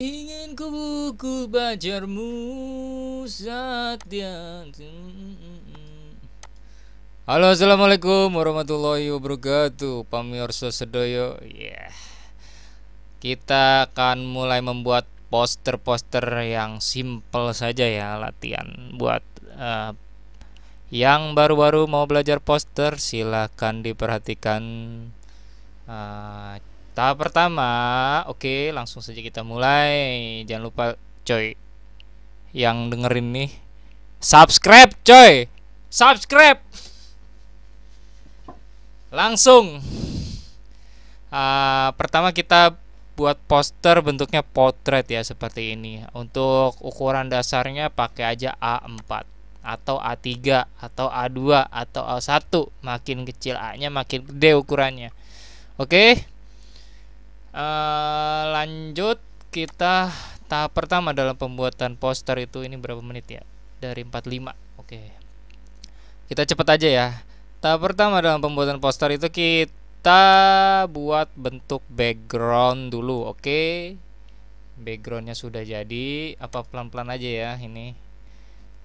Ingin ku buku bajarmu saat dia Halo assalamualaikum warahmatullahi wabarakatuh Pamirsa sedoyo yeah. Kita akan mulai membuat poster-poster yang simple saja ya Latihan buat uh, yang baru-baru mau belajar poster silahkan diperhatikan eh, Tahap pertama, oke, langsung saja kita mulai. Jangan lupa, coy, yang dengerin nih, subscribe, coy, subscribe. Langsung. Uh, pertama kita buat poster bentuknya potret ya seperti ini. Untuk ukuran dasarnya pakai aja A4 atau A3 atau A2 atau A1. Makin kecil A-nya makin gede ukurannya. Oke. Eh, lanjut kita tahap pertama dalam pembuatan poster itu ini berapa menit ya dari 45 oke kita cepat aja ya tahap pertama dalam pembuatan poster itu kita buat bentuk background dulu oke backgroundnya sudah jadi apa pelan-pelan aja ya ini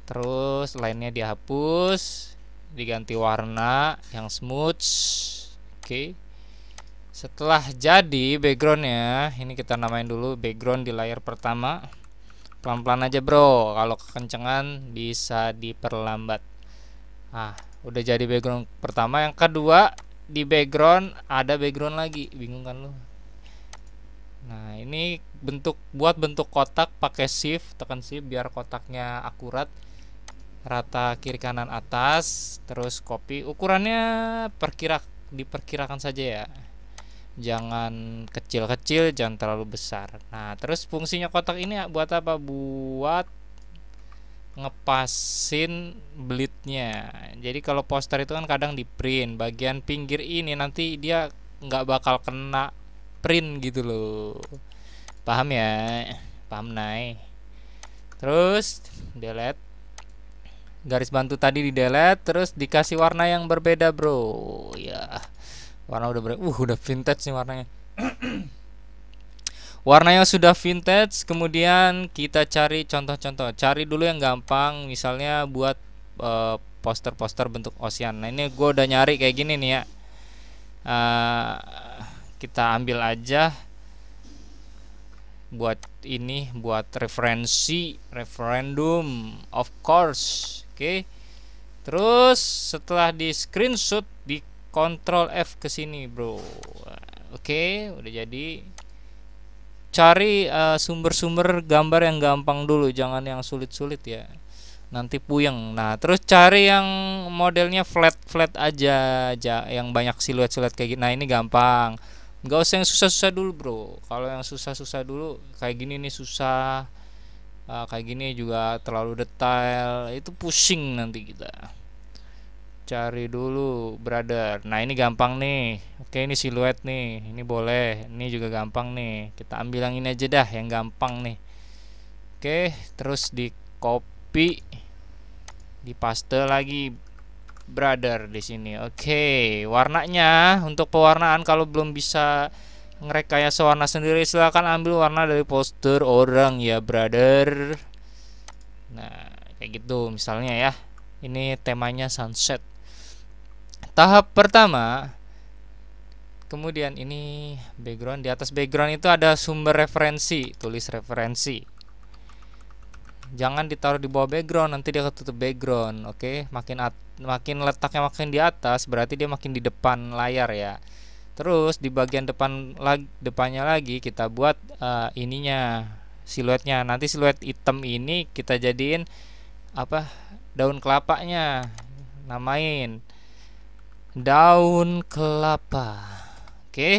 terus lainnya dihapus diganti warna yang smooth oke setelah jadi backgroundnya ini kita namain dulu background di layar pertama pelan-pelan aja bro kalau kekencengan bisa diperlambat ah udah jadi background pertama yang kedua di background ada background lagi bingung kan lu nah ini bentuk buat bentuk kotak pakai shift tekan shift biar kotaknya akurat rata kiri kanan atas terus copy ukurannya perkira diperkirakan saja ya jangan kecil-kecil jangan terlalu besar nah terus fungsinya kotak ini buat apa buat ngepasin blitnya jadi kalau poster itu kan kadang di print bagian pinggir ini nanti dia nggak bakal kena print gitu loh paham ya paham naik terus delete garis bantu tadi di delete terus dikasih warna yang berbeda bro ya yeah warna udah ber uh udah vintage nih warnanya warna yang sudah vintage kemudian kita cari contoh-contoh cari dulu yang gampang misalnya buat eh, poster-poster uh, bentuk ocean nah ini gue udah nyari kayak gini nih ya uh, kita ambil aja buat ini buat referensi referendum of course oke okay. terus setelah di screenshot di kontrol F ke sini, Bro. Oke, udah jadi. Cari eh, sumber-sumber uh, gambar yang gampang dulu, jangan yang sulit-sulit ya. Nanti puyeng. Nah, terus cari yang modelnya flat-flat aja, aja yang banyak siluet-siluet kayak gini. Nah, ini gampang. Gak usah yang susah-susah dulu, Bro. Kalau yang susah-susah dulu kayak gini nih susah. Uh, kayak gini juga terlalu detail, itu pusing nanti kita cari dulu brother nah ini gampang nih oke ini siluet nih ini boleh ini juga gampang nih kita ambil yang ini aja dah yang gampang nih oke terus di copy di paste lagi brother di sini oke warnanya untuk pewarnaan kalau belum bisa ngerekayasa warna sendiri silahkan ambil warna dari poster orang ya brother nah kayak gitu misalnya ya ini temanya sunset tahap pertama kemudian ini background di atas background itu ada sumber referensi tulis referensi jangan ditaruh di bawah background nanti dia ketutup background oke makin at makin letaknya makin di atas berarti dia makin di depan layar ya terus di bagian depan lagi depannya lagi kita buat uh, ininya siluetnya nanti siluet item ini kita jadiin apa daun kelapanya namain daun kelapa oke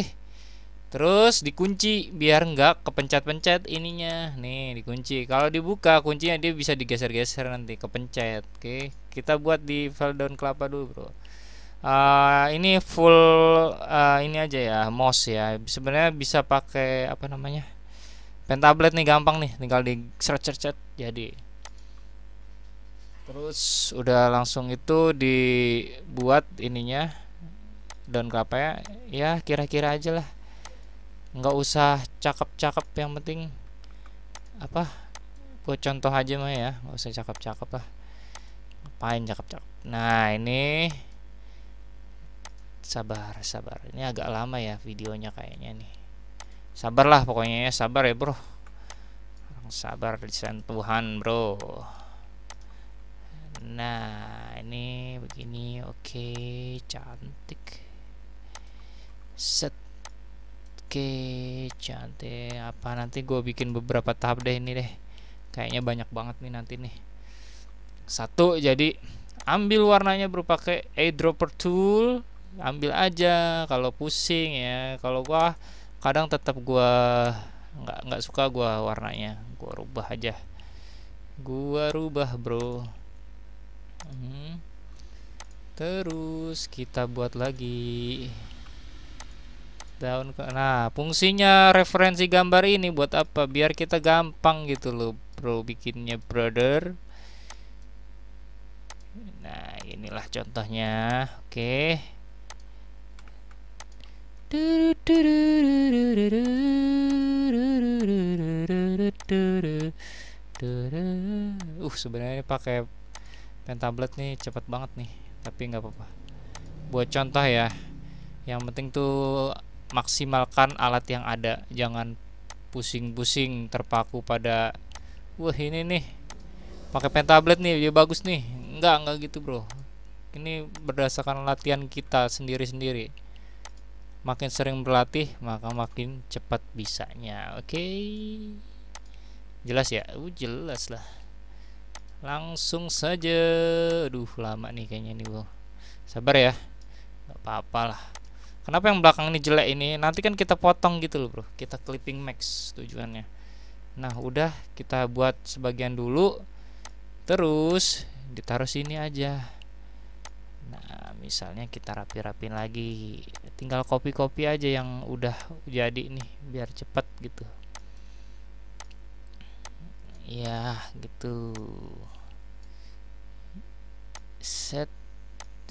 terus dikunci biar enggak kepencet-pencet ininya nih dikunci kalau dibuka kuncinya dia bisa digeser-geser nanti kepencet oke kita buat di file daun kelapa dulu bro Uh, ini full uh, ini aja ya mouse ya sebenarnya bisa pakai apa namanya pen tablet nih gampang nih tinggal di search search jadi terus udah langsung itu dibuat ininya daun kelapa ya ya kira-kira aja lah nggak usah cakep-cakep yang penting apa buat contoh aja mah ya nggak usah cakep-cakep lah ngapain cakep-cakep nah ini sabar sabar ini agak lama ya videonya kayaknya nih sabarlah pokoknya ya sabar ya bro sabar di Tuhan bro nah ini begini oke cantik set oke cantik apa nanti gue bikin beberapa tahap deh ini deh kayaknya banyak banget nih nanti nih satu jadi ambil warnanya berupa ke eyedropper tool ambil aja kalau pusing ya kalau gua kadang tetap gua nggak nggak suka gua warnanya gua rubah aja gua rubah bro Mm-hmm. terus kita buat lagi daun ke nah fungsinya referensi gambar ini buat apa biar kita gampang gitu loh bro bikinnya brother nah inilah contohnya oke okay. uh sebenarnya pakai pentablet nih cepet banget nih tapi nggak apa-apa buat contoh ya yang penting tuh maksimalkan alat yang ada jangan pusing-pusing terpaku pada wah ini nih pakai pentablet nih dia bagus nih nggak nggak gitu bro ini berdasarkan latihan kita sendiri-sendiri makin sering berlatih maka makin cepat bisanya oke okay? jelas ya uh, jelas lah langsung saja aduh lama nih kayaknya nih bro sabar ya nggak apa-apa lah kenapa yang belakang ini jelek ini nanti kan kita potong gitu loh bro kita clipping max tujuannya nah udah kita buat sebagian dulu terus ditaruh sini aja nah misalnya kita rapi-rapin lagi tinggal copy-copy aja yang udah jadi nih biar cepet gitu ya gitu set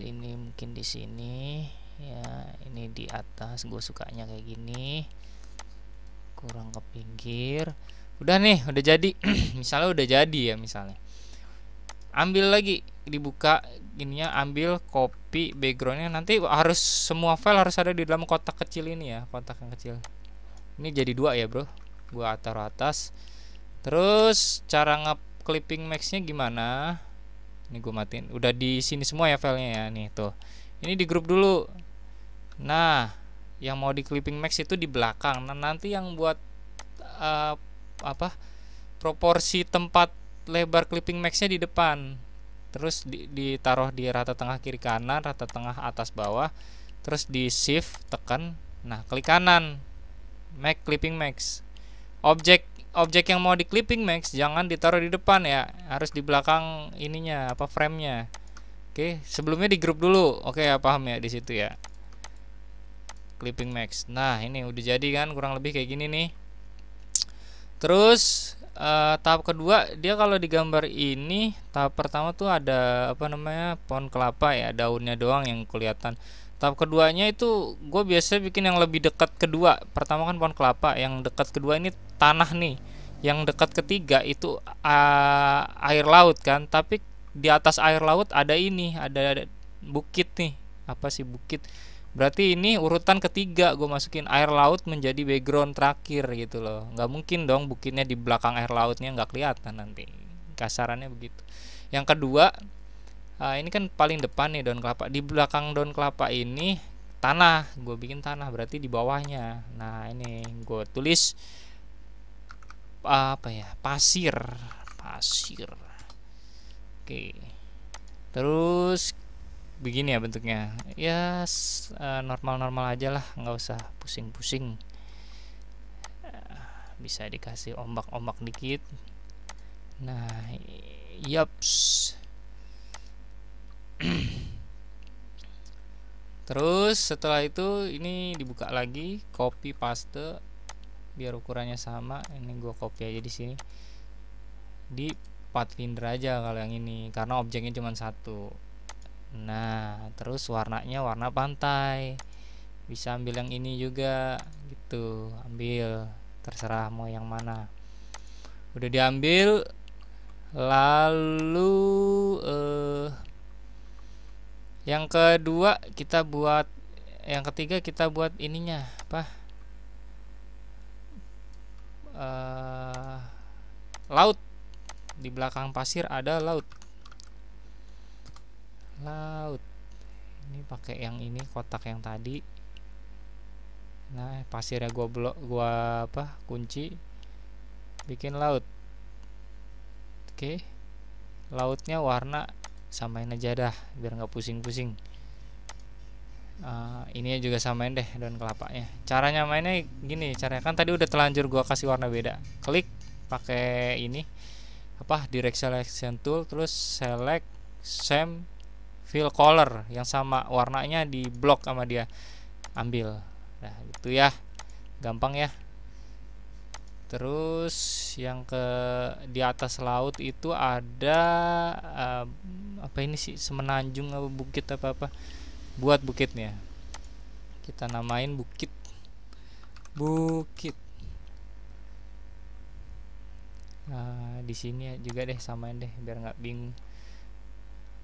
ini mungkin di sini ya ini di atas gue sukanya kayak gini kurang ke pinggir udah nih udah jadi misalnya udah jadi ya misalnya ambil lagi dibuka ininya ambil copy backgroundnya nanti harus semua file harus ada di dalam kotak kecil ini ya kotak yang kecil ini jadi dua ya bro gua atur atas terus cara nge clipping maxnya gimana ini gue matiin udah di sini semua ya filenya ya nih tuh ini di grup dulu nah yang mau di clipping max itu di belakang nah nanti yang buat uh, apa proporsi tempat lebar clipping maxnya di depan terus di, ditaruh di rata tengah kiri kanan rata tengah atas bawah terus di shift tekan nah klik kanan make clipping max objek objek yang mau di clipping Max jangan ditaruh di depan ya harus di belakang ininya apa framenya oke sebelumnya di grup dulu oke ya paham ya di situ ya clipping Max nah ini udah jadi kan kurang lebih kayak gini nih terus uh, tahap kedua dia kalau di gambar ini tahap pertama tuh ada apa namanya pohon kelapa ya daunnya doang yang kelihatan tahap keduanya itu gue biasa bikin yang lebih dekat kedua pertama kan pohon kelapa yang dekat kedua ini tanah nih yang dekat ketiga itu uh, air laut kan tapi di atas air laut ada ini ada, ada bukit nih apa sih bukit berarti ini urutan ketiga gue masukin air laut menjadi background terakhir gitu loh nggak mungkin dong bukitnya di belakang air lautnya nggak kelihatan nanti kasarannya begitu yang kedua uh, ini kan paling depan nih daun kelapa di belakang daun kelapa ini tanah gue bikin tanah berarti di bawahnya nah ini gue tulis apa ya pasir pasir oke terus begini ya bentuknya ya yes, eh, normal-normal aja lah nggak usah pusing-pusing ah, bisa dikasih ombak-ombak dikit nah yaps Terus setelah itu ini dibuka lagi, copy paste biar ukurannya sama. Ini gue copy aja di sini. Di pathfinder aja kalau yang ini karena objeknya cuma satu. Nah, terus warnanya warna pantai. Bisa ambil yang ini juga gitu. Ambil terserah mau yang mana. Udah diambil lalu eh yang kedua kita buat yang ketiga kita buat ininya apa uh, laut di belakang pasir ada laut laut ini pakai yang ini kotak yang tadi nah pasirnya gua blok gua apa kunci bikin laut oke okay. lautnya warna samain aja dah biar nggak pusing-pusing uh, ini juga samain deh daun kelapanya caranya mainnya gini caranya kan tadi udah telanjur gua kasih warna beda klik pakai ini apa direct selection tool terus select same fill color yang sama warnanya di block sama dia ambil nah itu ya gampang ya terus yang ke di atas laut itu ada uh, apa ini sih semenanjung apa bukit apa apa buat bukitnya kita namain bukit bukit nah, di sini juga deh samain deh biar nggak bingung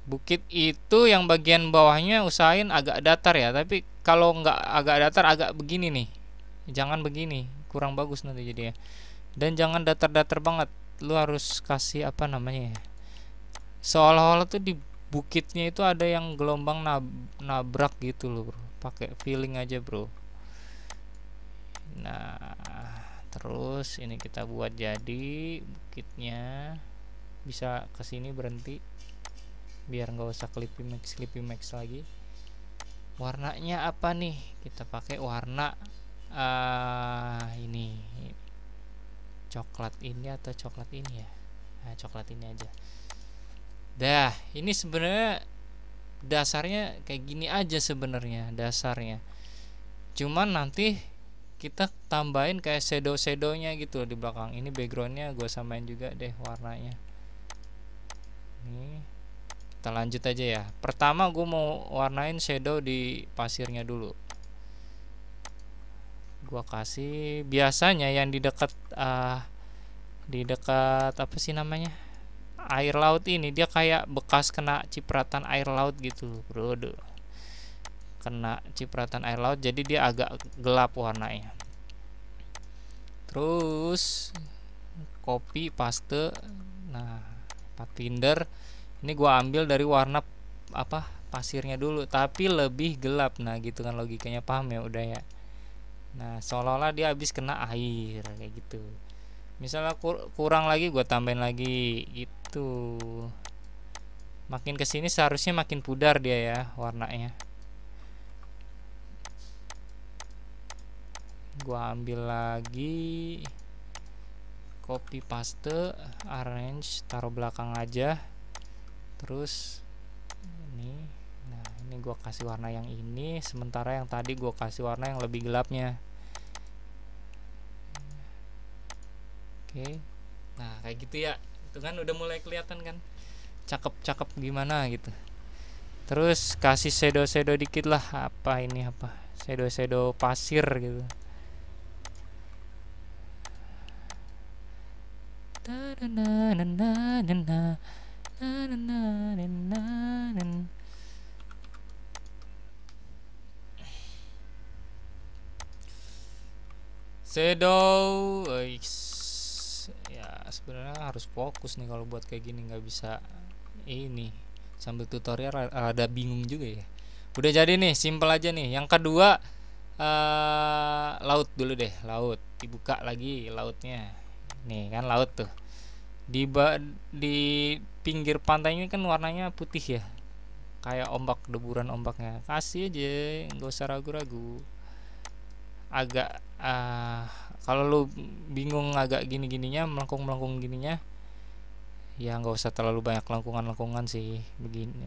bukit itu yang bagian bawahnya usahain agak datar ya tapi kalau nggak agak datar agak begini nih jangan begini kurang bagus nanti jadi ya dan jangan datar-datar banget lu harus kasih apa namanya ya seolah-olah tuh di bukitnya itu ada yang gelombang nab nabrak gitu loh bro pakai feeling aja bro nah terus ini kita buat jadi bukitnya bisa kesini berhenti biar nggak usah clippy max clippy max lagi warnanya apa nih kita pakai warna uh, ini coklat ini atau coklat ini ya nah, coklat ini aja Dah, ini sebenarnya dasarnya kayak gini aja sebenarnya dasarnya. Cuman nanti kita tambahin kayak shadow-shadownya gitu di belakang. Ini backgroundnya gue samain juga deh warnanya. Nih, kita lanjut aja ya. Pertama gue mau warnain shadow di pasirnya dulu. Gue kasih biasanya yang di dekat uh, di dekat apa sih namanya? air laut ini dia kayak bekas kena cipratan air laut gitu bro Duh. kena cipratan air laut jadi dia agak gelap warnanya terus copy paste nah Pathfinder ini gua ambil dari warna apa pasirnya dulu tapi lebih gelap nah gitu kan logikanya paham ya udah ya nah seolah-olah dia habis kena air kayak gitu misalnya kur kurang lagi gue tambahin lagi gitu gitu Makin kesini seharusnya makin pudar dia ya warnanya. Gua ambil lagi copy paste, arrange, taruh belakang aja. Terus ini nah ini gua kasih warna yang ini sementara yang tadi gua kasih warna yang lebih gelapnya. Oke. Okay. Nah, kayak gitu ya gitu kan udah mulai kelihatan kan cakep-cakep gimana gitu terus kasih sedo-sedo dikit lah apa ini apa sedo-sedo pasir gitu Sedo, Shadow sebenarnya harus fokus nih kalau buat kayak gini nggak bisa ini sambil tutorial ada bingung juga ya udah jadi nih simple aja nih yang kedua uh, laut dulu deh laut dibuka lagi lautnya nih kan laut tuh di ba di pinggir pantai ini kan warnanya putih ya kayak ombak deburan ombaknya kasih aja nggak usah ragu-ragu agak uh, kalau lu bingung agak gini-gininya melengkung-melengkung gininya ya nggak usah terlalu banyak lengkungan-lengkungan sih begini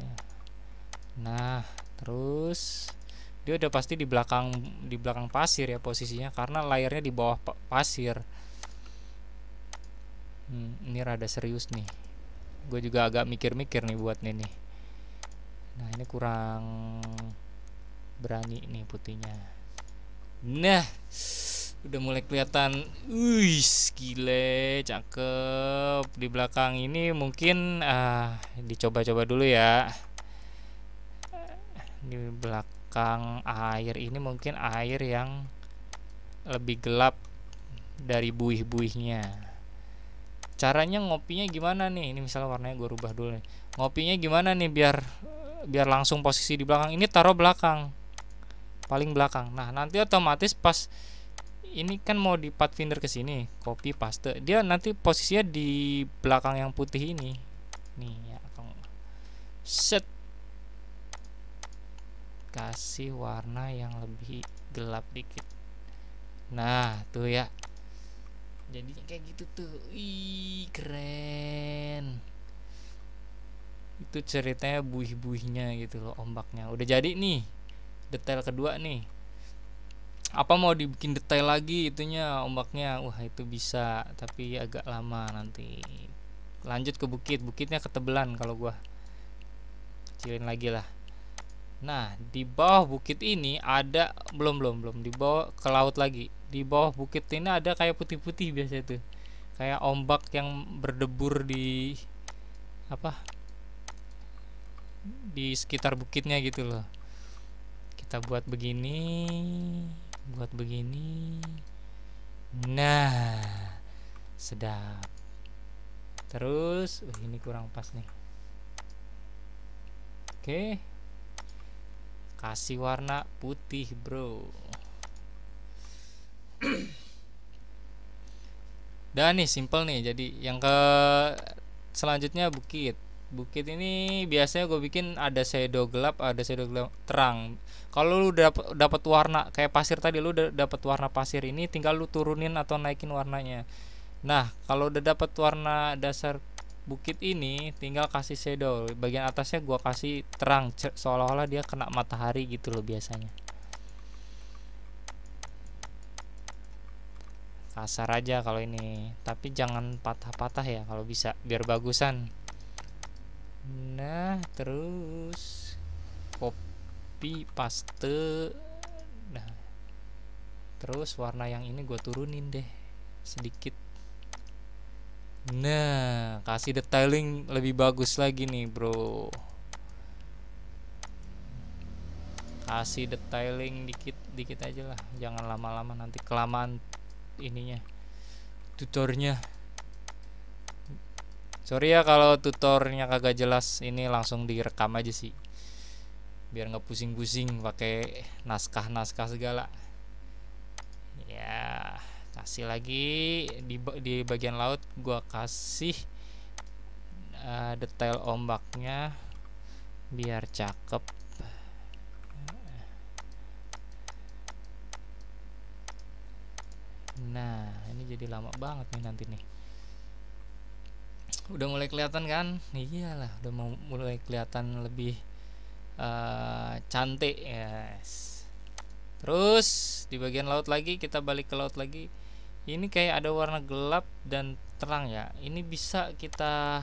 nah terus dia udah pasti di belakang di belakang pasir ya posisinya karena layarnya di bawah pasir hmm, ini rada serius nih gue juga agak mikir-mikir nih buat nih nih nah ini kurang berani nih putihnya nah udah mulai kelihatan wih gile cakep di belakang ini mungkin ah dicoba-coba dulu ya di belakang air ini mungkin air yang lebih gelap dari buih-buihnya caranya ngopinya gimana nih ini misalnya warnanya gue rubah dulu nih. ngopinya gimana nih biar biar langsung posisi di belakang ini taruh belakang paling belakang nah nanti otomatis pas ini kan mau di pathfinder ke sini copy paste dia nanti posisinya di belakang yang putih ini nih ya set kasih warna yang lebih gelap dikit nah tuh ya jadinya kayak gitu tuh ih keren itu ceritanya buih-buihnya gitu loh ombaknya udah jadi nih detail kedua nih apa mau dibikin detail lagi itunya ombaknya wah itu bisa tapi agak lama nanti lanjut ke bukit bukitnya ketebelan kalau gua kecilin lagi lah nah di bawah bukit ini ada belum belum belum di bawah ke laut lagi di bawah bukit ini ada kayak putih-putih biasa itu kayak ombak yang berdebur di apa di sekitar bukitnya gitu loh kita buat begini buat begini nah sedap terus uh, ini kurang pas nih oke kasih warna putih bro dan nih simple nih jadi yang ke selanjutnya bukit Bukit ini biasanya gue bikin ada shadow gelap, ada shadow gelap terang. Kalau lu dapat dapat warna kayak pasir tadi lu dapat warna pasir ini tinggal lu turunin atau naikin warnanya. Nah, kalau udah dapat warna dasar bukit ini tinggal kasih shadow. Bagian atasnya gue kasih terang seolah-olah dia kena matahari gitu loh biasanya. Kasar aja kalau ini, tapi jangan patah-patah ya kalau bisa biar bagusan nah terus copy paste nah terus warna yang ini gue turunin deh sedikit nah kasih detailing lebih bagus lagi nih bro kasih detailing dikit dikit aja lah jangan lama-lama nanti kelamaan ininya tutornya sorry ya kalau tutornya kagak jelas ini langsung direkam aja sih biar nggak pusing-pusing pakai naskah-naskah segala ya kasih lagi di, di bagian laut gua kasih uh, detail ombaknya biar cakep nah ini jadi lama banget nih nanti nih udah mulai kelihatan kan iyalah udah mau mulai kelihatan lebih uh, cantik yes terus di bagian laut lagi kita balik ke laut lagi ini kayak ada warna gelap dan terang ya ini bisa kita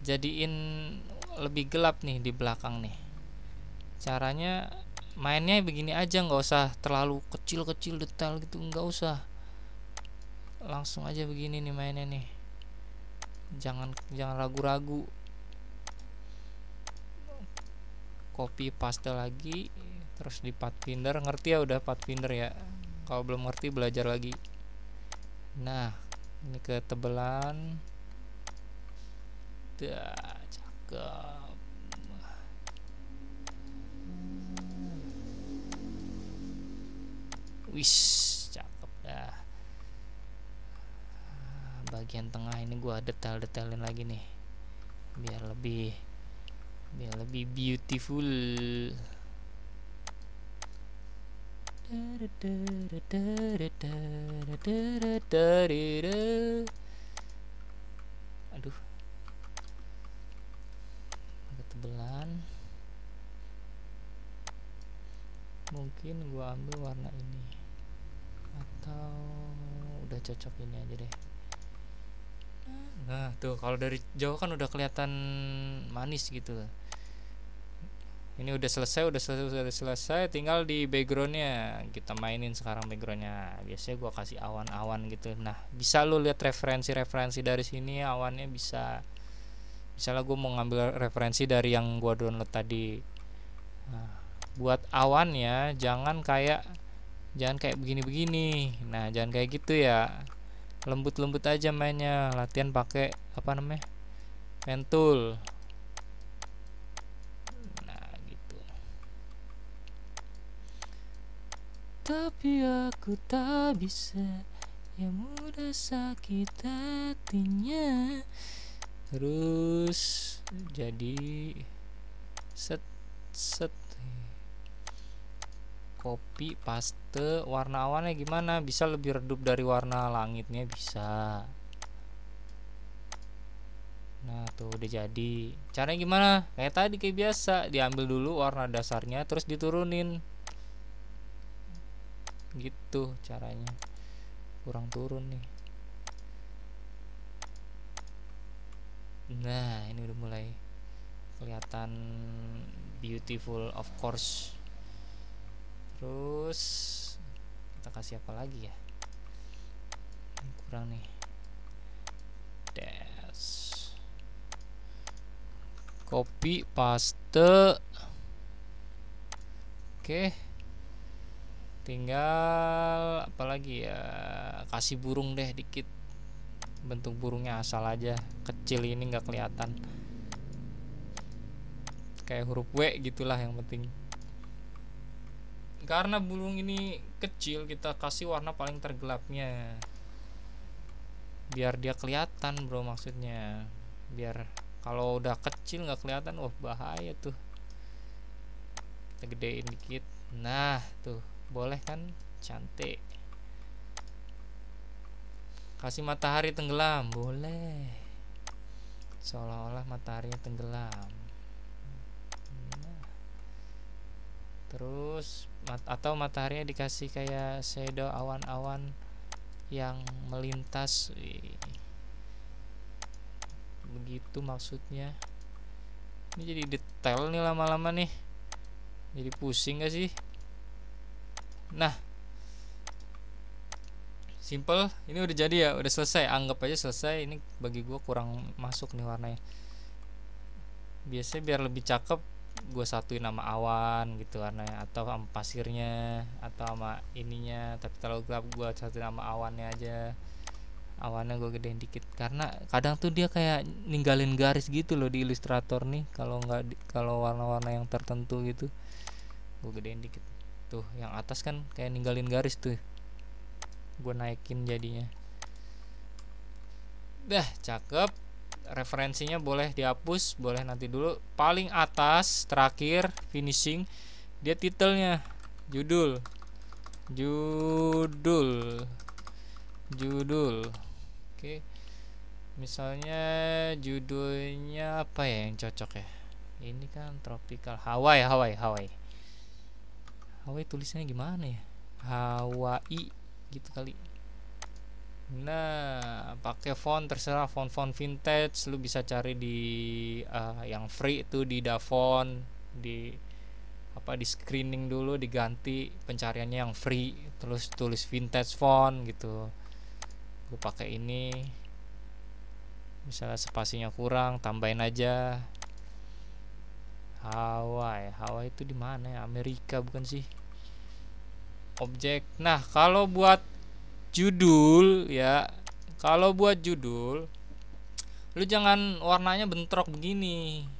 jadiin lebih gelap nih di belakang nih caranya mainnya begini aja nggak usah terlalu kecil-kecil detail gitu nggak usah langsung aja begini nih mainnya nih jangan jangan ragu-ragu copy paste lagi terus di Pathfinder ngerti ya udah Pathfinder ya kalau belum ngerti belajar lagi nah ini ketebelan dah cakep wis cakep bagian tengah ini gue detail-detailin lagi nih biar lebih biar lebih beautiful aduh ketebelan mungkin gua ambil warna ini atau udah cocok ini aja deh nah tuh kalau dari jauh kan udah kelihatan manis gitu ini udah selesai udah selesai udah selesai tinggal di backgroundnya kita mainin sekarang backgroundnya biasanya gua kasih awan-awan gitu nah bisa lo lihat referensi-referensi dari sini awannya bisa misalnya gue mau ngambil referensi dari yang gua download tadi nah, buat awannya jangan kayak jangan kayak begini-begini nah jangan kayak gitu ya lembut-lembut aja mainnya latihan pakai apa namanya pentul nah gitu tapi aku tak bisa ya mudah sakit hatinya terus jadi set set Kopi paste warna awannya gimana bisa lebih redup dari warna langitnya bisa nah tuh udah jadi caranya gimana kayak tadi kayak biasa diambil dulu warna dasarnya terus diturunin gitu caranya kurang turun nih nah ini udah mulai kelihatan beautiful of course terus kita kasih apa lagi ya kurang nih dash copy paste oke tinggal apa lagi ya kasih burung deh dikit bentuk burungnya asal aja kecil ini nggak kelihatan kayak huruf W gitulah yang penting karena burung ini kecil kita kasih warna paling tergelapnya biar dia kelihatan bro maksudnya biar kalau udah kecil nggak kelihatan wah bahaya tuh kita gedein dikit nah tuh boleh kan cantik kasih matahari tenggelam boleh seolah-olah matahari tenggelam terus mat atau mataharinya dikasih kayak shadow awan-awan yang melintas begitu maksudnya ini jadi detail nih lama-lama nih jadi pusing gak sih nah simple ini udah jadi ya udah selesai anggap aja selesai ini bagi gue kurang masuk nih warnanya biasanya biar lebih cakep gue satuin nama awan gitu warnanya atau sama pasirnya atau sama ininya tapi kalau gelap gue satu nama awannya aja awannya gue gedein dikit karena kadang tuh dia kayak ninggalin garis gitu loh di Illustrator nih kalau nggak kalau warna-warna yang tertentu gitu gue gedein dikit tuh yang atas kan kayak ninggalin garis tuh gue naikin jadinya dah cakep referensinya boleh dihapus boleh nanti dulu paling atas terakhir finishing dia titelnya judul judul judul oke misalnya judulnya apa ya yang cocok ya ini kan tropical Hawaii Hawaii Hawaii Hawaii tulisannya gimana ya Hawaii gitu kali Nah, pakai font terserah font-font vintage lu bisa cari di uh, yang free itu di Davon, di apa di screening dulu diganti pencariannya yang free, terus tulis vintage font gitu. Gue pakai ini. Misalnya spasinya kurang, tambahin aja. Hawaii, Hawaii itu di mana ya? Amerika bukan sih? Objek. Nah, kalau buat judul ya kalau buat judul lu jangan warnanya bentrok begini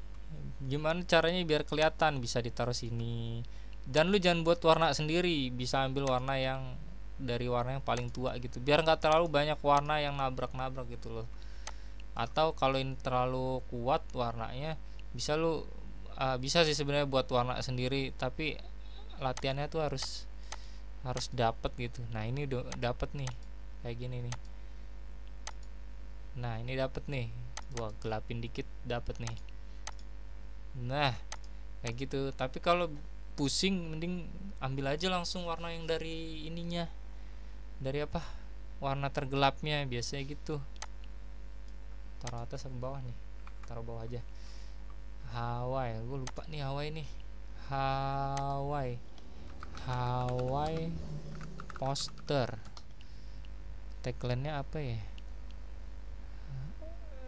gimana caranya biar kelihatan bisa ditaruh sini dan lu jangan buat warna sendiri bisa ambil warna yang dari warna yang paling tua gitu biar nggak terlalu banyak warna yang nabrak-nabrak gitu loh atau kalau ini terlalu kuat warnanya bisa lu uh, bisa sih sebenarnya buat warna sendiri tapi latihannya tuh harus harus dapat gitu nah ini udah dapat nih kayak gini nih nah ini dapat nih gua gelapin dikit dapat nih nah kayak gitu tapi kalau pusing mending ambil aja langsung warna yang dari ininya dari apa warna tergelapnya biasanya gitu taruh atas atau bawah nih taruh bawah aja Hawaii gue lupa nih Hawaii nih Hawaii Hawaii poster tagline-nya apa ya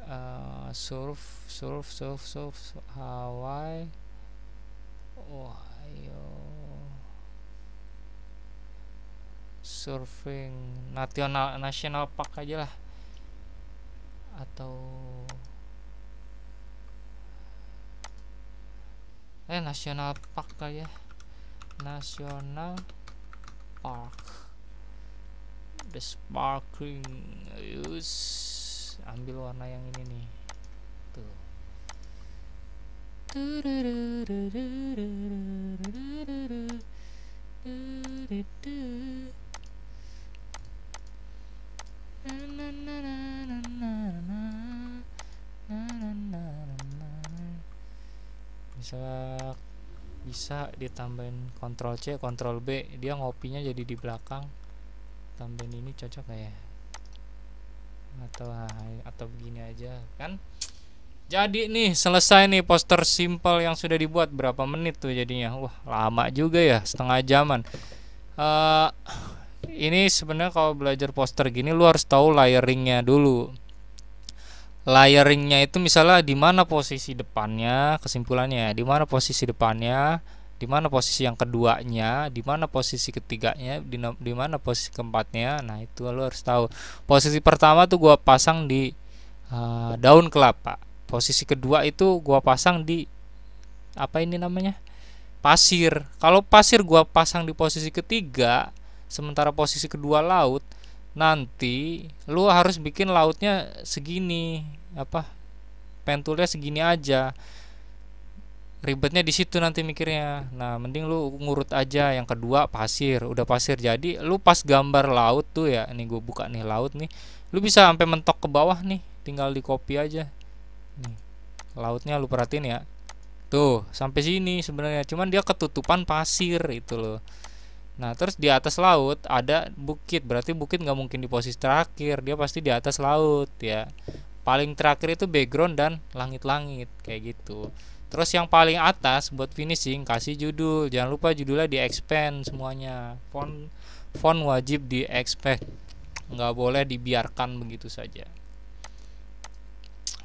uh, surf surf surf surf Hawaii ayo surfing national, national park aja lah atau eh national park kali ya National Park the sparkling use ambil warna yang ini nih tuh misalnya bisa ditambahin kontrol C kontrol B dia ngopinya jadi di belakang tambahin ini cocok gak ya atau ah, ya, atau begini aja kan jadi nih selesai nih poster simple yang sudah dibuat berapa menit tuh jadinya wah lama juga ya setengah jaman uh, ini sebenarnya kalau belajar poster gini lu harus tahu layeringnya dulu Layeringnya itu misalnya di mana posisi depannya, kesimpulannya di mana posisi depannya, di mana posisi yang keduanya, di mana posisi ketiganya, di, mana posisi keempatnya. Nah, itu lo harus tahu. Posisi pertama tuh gua pasang di uh, daun kelapa. Posisi kedua itu gua pasang di apa ini namanya? pasir. Kalau pasir gua pasang di posisi ketiga, sementara posisi kedua laut, nanti lu harus bikin lautnya segini apa pentulnya segini aja ribetnya di situ nanti mikirnya nah mending lu ngurut aja yang kedua pasir udah pasir jadi lu pas gambar laut tuh ya ini gue buka nih laut nih lu bisa sampai mentok ke bawah nih tinggal di copy aja nih lautnya lu perhatiin ya tuh sampai sini sebenarnya cuman dia ketutupan pasir itu loh Nah terus di atas laut ada bukit Berarti bukit nggak mungkin di posisi terakhir Dia pasti di atas laut ya Paling terakhir itu background dan langit-langit Kayak gitu Terus yang paling atas buat finishing kasih judul Jangan lupa judulnya di expand semuanya Font, font wajib di expand Nggak boleh dibiarkan begitu saja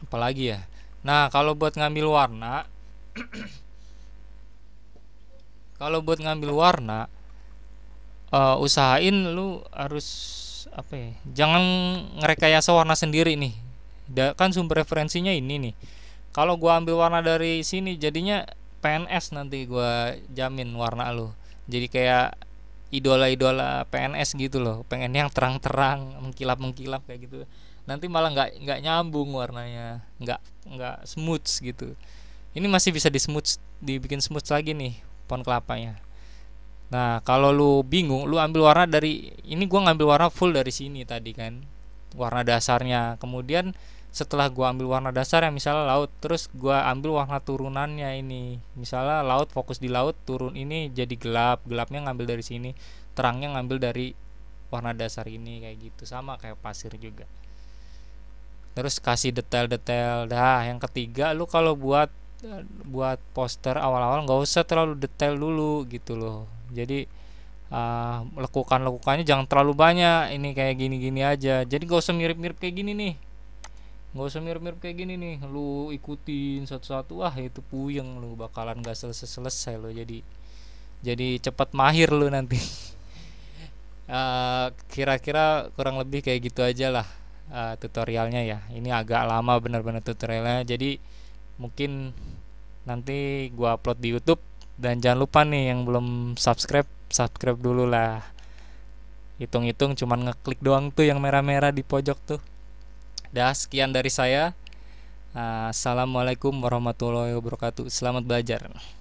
Apalagi ya Nah kalau buat ngambil warna Kalau buat ngambil warna uh, usahain lu harus apa ya jangan ngerekayasa warna sendiri nih da, kan sumber referensinya ini nih kalau gua ambil warna dari sini jadinya PNS nanti gua jamin warna lu jadi kayak idola-idola PNS gitu loh pengen yang terang-terang mengkilap-mengkilap kayak gitu nanti malah nggak nggak nyambung warnanya nggak nggak smooth gitu ini masih bisa di smooth dibikin smooth lagi nih pohon kelapanya Nah, kalau lu bingung, lu ambil warna dari ini gua ngambil warna full dari sini tadi kan. Warna dasarnya. Kemudian setelah gua ambil warna dasar yang misalnya laut, terus gua ambil warna turunannya ini. Misalnya laut fokus di laut, turun ini jadi gelap. Gelapnya ngambil dari sini, terangnya ngambil dari warna dasar ini kayak gitu. Sama kayak pasir juga. Terus kasih detail-detail. dah yang ketiga lu kalau buat eh, buat poster awal-awal nggak -awal usah terlalu detail dulu gitu loh jadi uh, ah, lekukan lekukannya jangan terlalu banyak ini kayak gini gini aja jadi gak usah mirip mirip kayak gini nih gak usah mirip mirip kayak gini nih lu ikutin satu satu wah itu puyeng lu bakalan gak selesai selesai lo jadi jadi cepat mahir lu nanti ah, kira-kira uh, kurang lebih kayak gitu aja lah uh, tutorialnya ya ini agak lama bener-bener tutorialnya jadi mungkin nanti gua upload di YouTube dan jangan lupa nih yang belum subscribe subscribe dulu lah hitung-hitung cuman ngeklik doang tuh yang merah-merah di pojok tuh dah sekian dari saya ah, Assalamualaikum warahmatullahi wabarakatuh selamat belajar